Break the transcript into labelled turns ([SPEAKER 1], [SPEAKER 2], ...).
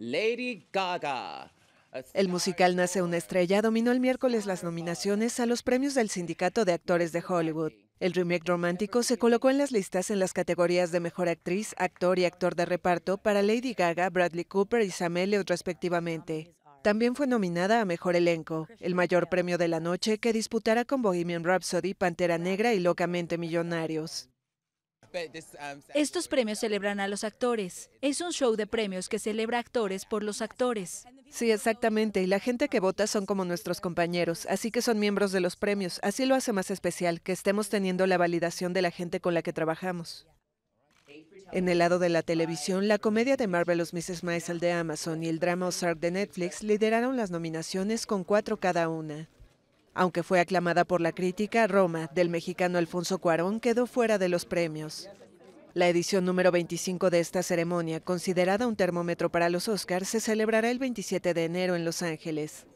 [SPEAKER 1] Lady Gaga.
[SPEAKER 2] El musical Nace una estrella dominó el miércoles las nominaciones a los premios del Sindicato de Actores de Hollywood. El remake romántico se colocó en las listas en las categorías de Mejor Actriz, Actor y Actor de Reparto para Lady Gaga, Bradley Cooper y Sam Elliott respectivamente. También fue nominada a Mejor Elenco, el mayor premio de la noche que disputará con Bohemian Rhapsody, Pantera Negra y Locamente Millonarios.
[SPEAKER 1] Estos premios celebran a los actores. Es un show de premios que celebra actores por los actores.
[SPEAKER 2] Sí, exactamente. Y la gente que vota son como nuestros compañeros, así que son miembros de los premios. Así lo hace más especial, que estemos teniendo la validación de la gente con la que trabajamos. En el lado de la televisión, la comedia de Marvelous Mrs. Maisel de Amazon y el drama Ozark de Netflix lideraron las nominaciones con cuatro cada una. Aunque fue aclamada por la crítica, Roma, del mexicano Alfonso Cuarón, quedó fuera de los premios. La edición número 25 de esta ceremonia, considerada un termómetro para los Oscars, se celebrará el 27 de enero en Los Ángeles.